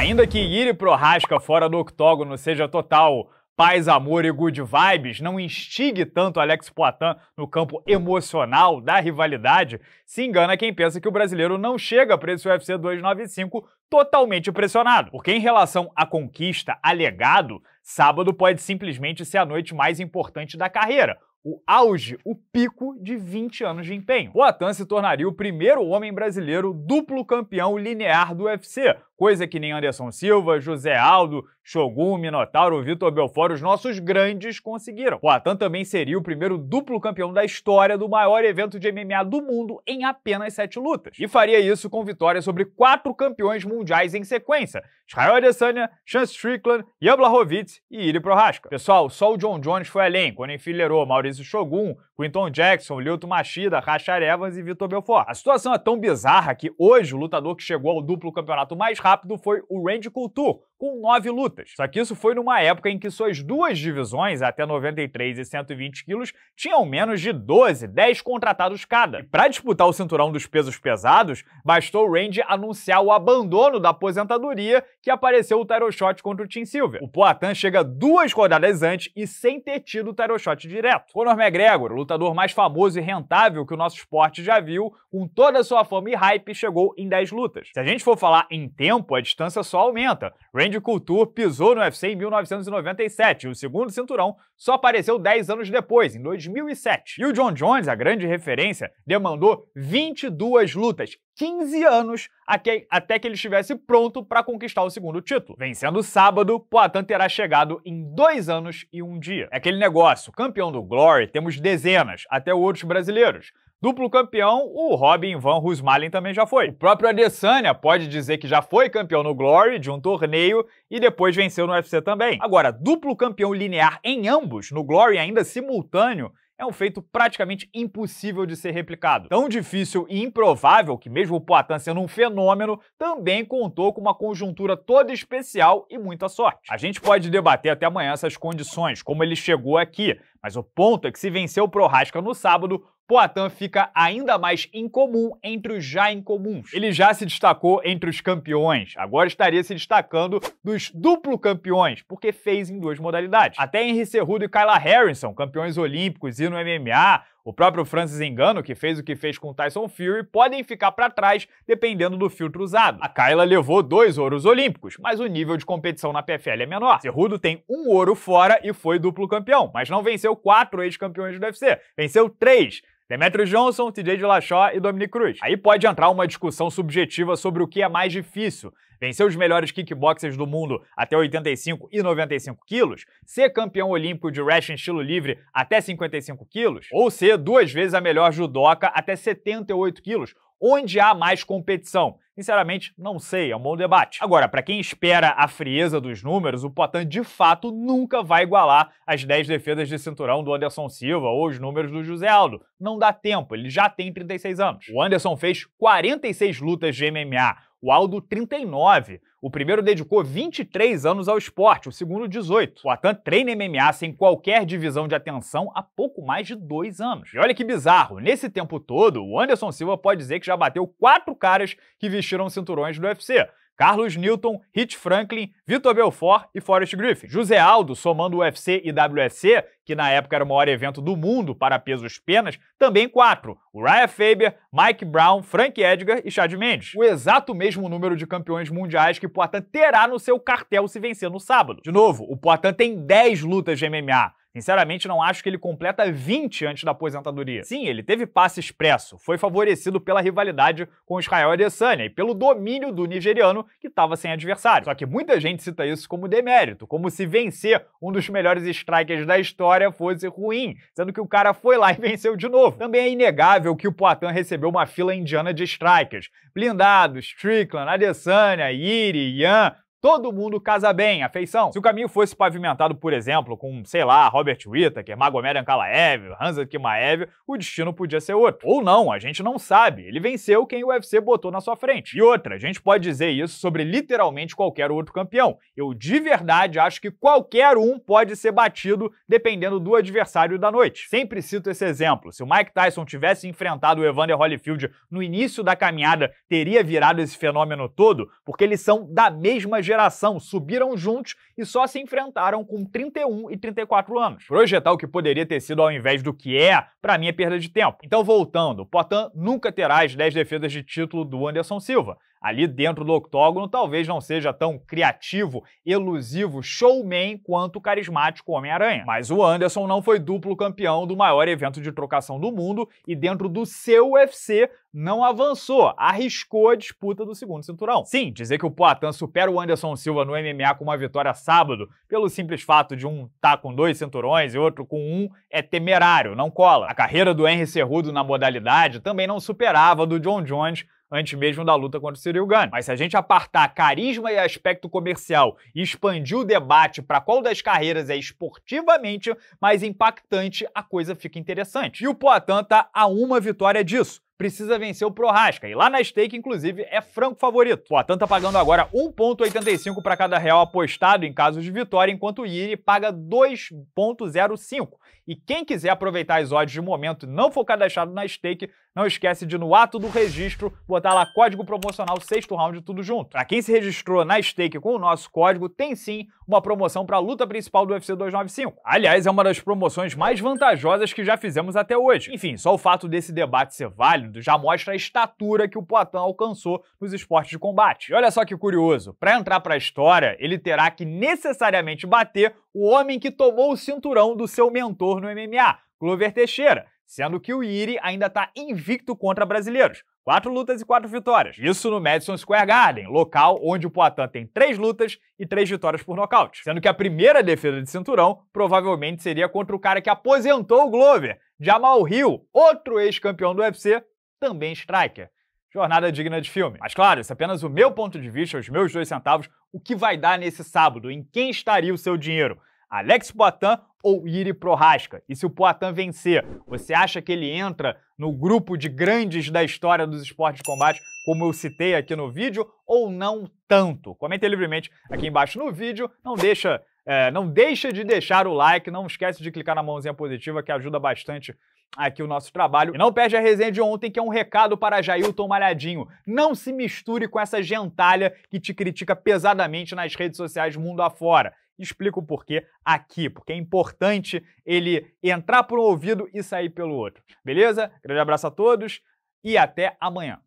Ainda que Iri Prohaska fora do octógono seja total paz, amor e good vibes, não instigue tanto Alex Poitin no campo emocional da rivalidade, se engana quem pensa que o brasileiro não chega para esse UFC 295 totalmente pressionado. Porque em relação à conquista alegado, sábado pode simplesmente ser a noite mais importante da carreira o auge, o pico de 20 anos de empenho. Poatan se tornaria o primeiro homem brasileiro duplo campeão linear do UFC, coisa que nem Anderson Silva, José Aldo, Shogun, Minotauro, Vitor Belfort, os nossos grandes conseguiram. O Atan também seria o primeiro duplo campeão da história do maior evento de MMA do mundo em apenas sete lutas. E faria isso com vitória sobre quatro campeões mundiais em sequência: Israel Adesanya, Chance Strickland, Yablahovic e Iri Prohaska. Pessoal, só o John Jones foi além, quando enfileirou Maurício Shogun, Quinton Jackson, Lyoto Machida, Rachar Evans e Vitor Belfort. A situação é tão bizarra que hoje o lutador que chegou ao duplo campeonato mais rápido rápido foi o Randy Couture, com nove lutas. Só que isso foi numa época em que suas duas divisões, até 93 e 120 quilos, tinham menos de 12, 10 contratados cada. E para disputar o cinturão dos pesos pesados, bastou Randy anunciar o abandono da aposentadoria que apareceu o title shot contra o Tim Silver. O Poatan chega duas rodadas antes e sem ter tido o title shot direto. Conor McGregor, o lutador mais famoso e rentável que o nosso esporte já viu, com toda a sua fama e hype, chegou em 10 lutas. Se a gente for falar em tempo, a distância só aumenta. Randy Randy Couture pisou no UFC em 1997 e o segundo cinturão só apareceu 10 anos depois, em 2007. E o John Jones, a grande referência, demandou 22 lutas, 15 anos até que ele estivesse pronto para conquistar o segundo título. Vencendo sábado, Poatan terá chegado em dois anos e um dia. É aquele negócio, campeão do Glory temos dezenas, até outros brasileiros. Duplo campeão, o Robin Van Roosmalen também já foi. O próprio Adesanya pode dizer que já foi campeão no Glory de um torneio e depois venceu no UFC também. Agora, duplo campeão linear em ambos, no Glory ainda simultâneo, é um feito praticamente impossível de ser replicado. Tão difícil e improvável que, mesmo o Poitin sendo um fenômeno, também contou com uma conjuntura toda especial e muita sorte. A gente pode debater até amanhã essas condições, como ele chegou aqui, mas o ponto é que se venceu o Prohaska no sábado, Poatan fica ainda mais incomum entre os já incomuns. Ele já se destacou entre os campeões, agora estaria se destacando dos duplo campeões, porque fez em duas modalidades. Até Henry Cerrudo e Kyla Harrison, campeões olímpicos e no MMA, o próprio Francis Engano, que fez o que fez com Tyson Fury, podem ficar para trás dependendo do filtro usado. A Kyla levou dois ouros olímpicos, mas o nível de competição na PFL é menor. Cerrudo tem um ouro fora e foi duplo campeão, mas não venceu quatro ex-campeões do UFC. Venceu três Demetrio Johnson, TJ Dilachó e Dominic Cruz. Aí pode entrar uma discussão subjetiva sobre o que é mais difícil: vencer os melhores kickboxers do mundo até 85 e 95 quilos, ser campeão olímpico de wrestling estilo livre até 55 quilos, ou ser duas vezes a melhor judoca até 78 quilos, onde há mais competição. Sinceramente, não sei, é um bom debate. Agora, para quem espera a frieza dos números, o Poitin de fato nunca vai igualar as 10 defesas de cinturão do Anderson Silva ou os números do José Aldo. Não dá tempo, ele já tem 36 anos. O Anderson fez 46 lutas de MMA, o Aldo, 39. O primeiro dedicou 23 anos ao esporte, o segundo, 18. O Atan treina MMA sem qualquer divisão de atenção há pouco mais de dois anos. E olha que bizarro, nesse tempo todo, o Anderson Silva pode dizer que já bateu quatro caras que vestiram cinturões do UFC. Carlos Newton, Hit Franklin, Vitor Belfort e Forrest Griffin. José Aldo, somando UFC e WSC, que na época era o maior evento do mundo para pesos penas, também quatro. Uriah Faber, Mike Brown, Frank Edgar e Chad Mendes. O exato mesmo número de campeões mundiais que Poitin terá no seu cartel se vencer no sábado. De novo, o Poitin tem 10 lutas de MMA. Sinceramente, não acho que ele completa 20 antes da aposentadoria. Sim, ele teve passe expresso, foi favorecido pela rivalidade com Israel Adesanya e pelo domínio do nigeriano que estava sem adversário. Só que muita gente cita isso como demérito, como se vencer um dos melhores strikers da história fosse ruim, sendo que o cara foi lá e venceu de novo. Também é inegável que o Poitin recebeu uma fila indiana de strikers. Blindados, Strickland, Adesanya, Iri, Ian, Todo mundo casa bem, afeição. Se o caminho fosse pavimentado, por exemplo, com, sei lá, Robert Whittaker, Magomed Ankalaev, Hansa Kimaev, o destino podia ser outro. Ou não, a gente não sabe. Ele venceu quem o UFC botou na sua frente. E outra, a gente pode dizer isso sobre literalmente qualquer outro campeão. Eu de verdade acho que qualquer um pode ser batido dependendo do adversário da noite. Sempre cito esse exemplo. Se o Mike Tyson tivesse enfrentado o Evander Holyfield no início da caminhada, teria virado esse fenômeno todo, porque eles são da mesma geração subiram juntos e só se enfrentaram com 31 e 34 anos. Projetar o que poderia ter sido ao invés do que é, para mim é perda de tempo. Então, voltando, Potan nunca terá as 10 defesas de título do Anderson Silva ali dentro do octógono, talvez não seja tão criativo, elusivo, showman quanto o carismático Homem-Aranha. Mas o Anderson não foi duplo campeão do maior evento de trocação do mundo e dentro do seu UFC não avançou, arriscou a disputa do segundo cinturão. Sim, dizer que o Poatan supera o Anderson Silva no MMA com uma vitória sábado, pelo simples fato de um tá com dois cinturões e outro com um, é temerário, não cola. A carreira do Henry Cerrudo na modalidade também não superava a do John Jones antes mesmo da luta contra o Cyril Gane. Mas se a gente apartar carisma e aspecto comercial e expandir o debate para qual das carreiras é esportivamente mais impactante, a coisa fica interessante. E o Poitin tá a uma vitória disso precisa vencer o Prorasca. E lá na stake, inclusive, é franco favorito. O Atan tá pagando agora 1,85 para cada real apostado em caso de vitória, enquanto o Iri paga 2,05. E quem quiser aproveitar as odds de momento e não for cadastrado na stake, não esquece de, no ato do registro, botar lá código promocional sexto round tudo junto. Para quem se registrou na stake com o nosso código, tem sim uma promoção para a luta principal do UFC 295. Aliás, é uma das promoções mais vantajosas que já fizemos até hoje. Enfim, só o fato desse debate ser válido já mostra a estatura que o Poitin alcançou nos esportes de combate. E olha só que curioso, para entrar para a história, ele terá que necessariamente bater o homem que tomou o cinturão do seu mentor no MMA, Glover Teixeira, sendo que o Iri ainda está invicto contra brasileiros. Quatro lutas e quatro vitórias. Isso no Madison Square Garden, local onde o Poitin tem três lutas e três vitórias por nocaute. Sendo que a primeira defesa de cinturão provavelmente seria contra o cara que aposentou o Glover, Jamal Hill, outro ex-campeão do UFC, também striker. Jornada digna de filme. Mas claro, esse é apenas o meu ponto de vista, os meus dois centavos, o que vai dar nesse sábado, em quem estaria o seu dinheiro. Alex Poitin ou Iri Prohaska? E se o Poitin vencer, você acha que ele entra no grupo de grandes da história dos esportes de combate, como eu citei aqui no vídeo, ou não tanto? Comente livremente aqui embaixo no vídeo, não deixa, é, não deixa de deixar o like, não esquece de clicar na mãozinha positiva que ajuda bastante aqui o nosso trabalho. E não perde a resenha de ontem, que é um recado para Jailton Malhadinho. Não se misture com essa gentalha que te critica pesadamente nas redes sociais mundo afora. Explico o porquê aqui, porque é importante ele entrar por um ouvido e sair pelo outro. Beleza? Grande abraço a todos e até amanhã.